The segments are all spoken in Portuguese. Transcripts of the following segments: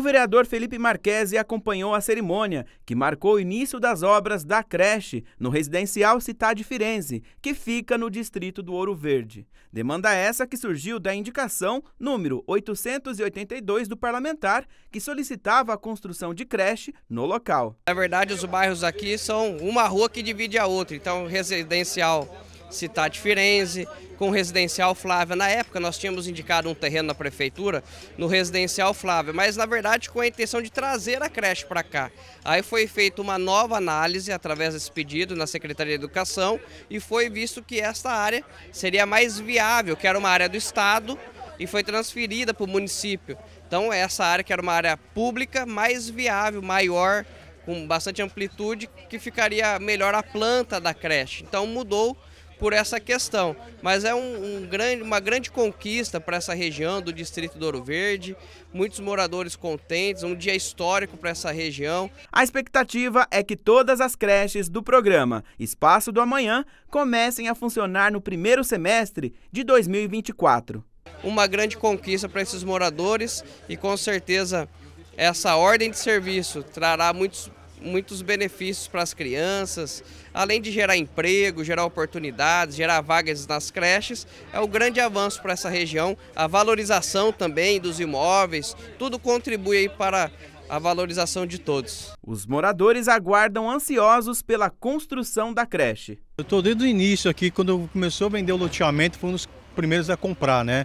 O vereador Felipe Marquese acompanhou a cerimônia, que marcou o início das obras da creche no residencial Cidade Firenze, que fica no distrito do Ouro Verde. Demanda essa que surgiu da indicação número 882 do parlamentar, que solicitava a construção de creche no local. Na verdade, os bairros aqui são uma rua que divide a outra, então residencial Cidade Firenze, com o Residencial Flávia. Na época nós tínhamos indicado um terreno na prefeitura no Residencial Flávia, mas na verdade com a intenção de trazer a creche para cá. Aí foi feita uma nova análise através desse pedido na Secretaria de Educação e foi visto que esta área seria mais viável, que era uma área do Estado e foi transferida para o município. Então essa área que era uma área pública mais viável, maior, com bastante amplitude, que ficaria melhor a planta da creche. Então mudou por essa questão. Mas é um, um grande, uma grande conquista para essa região do Distrito do Ouro Verde, muitos moradores contentes, um dia histórico para essa região. A expectativa é que todas as creches do programa Espaço do Amanhã comecem a funcionar no primeiro semestre de 2024. Uma grande conquista para esses moradores e com certeza essa ordem de serviço trará muitos muitos benefícios para as crianças, além de gerar emprego, gerar oportunidades, gerar vagas nas creches, é um grande avanço para essa região. A valorização também dos imóveis, tudo contribui para a valorização de todos. Os moradores aguardam ansiosos pela construção da creche. Eu estou desde o início aqui, quando começou a vender o loteamento, foi um dos primeiros a comprar, né?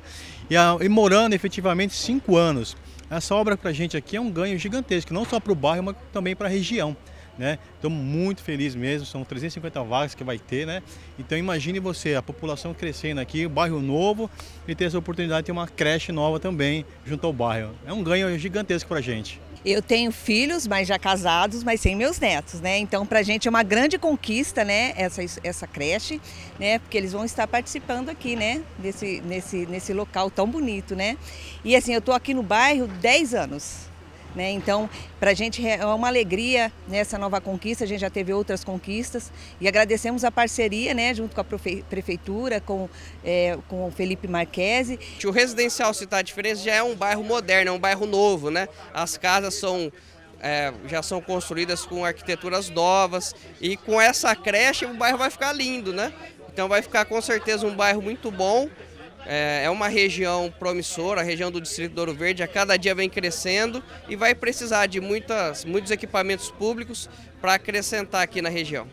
E, a, e morando efetivamente cinco anos. Essa obra para a gente aqui é um ganho gigantesco, não só para o bairro, mas também para a região. Né? Estou muito feliz mesmo, são 350 vagas que vai ter, né? Então imagine você, a população crescendo aqui, o bairro novo e ter essa oportunidade de ter uma creche nova também junto ao bairro. É um ganho gigantesco para a gente. Eu tenho filhos, mas já casados, mas sem meus netos, né? Então, para a gente é uma grande conquista, né? Essa, essa creche, né? Porque eles vão estar participando aqui, né? Nesse nesse, nesse local tão bonito, né? E assim, eu estou aqui no bairro 10 anos. Né? Então, para a gente é uma alegria nessa nova conquista, a gente já teve outras conquistas e agradecemos a parceria né, junto com a prefeitura, com, é, com o Felipe Marquese. O residencial Cidade Diferença já é um bairro moderno, é um bairro novo, né? As casas são é, já são construídas com arquiteturas novas e com essa creche o bairro vai ficar lindo, né? Então vai ficar com certeza um bairro muito bom é, é uma região promissora, a região do Distrito do Ouro Verde a cada dia vem crescendo e vai precisar de muitas, muitos equipamentos públicos para acrescentar aqui na região.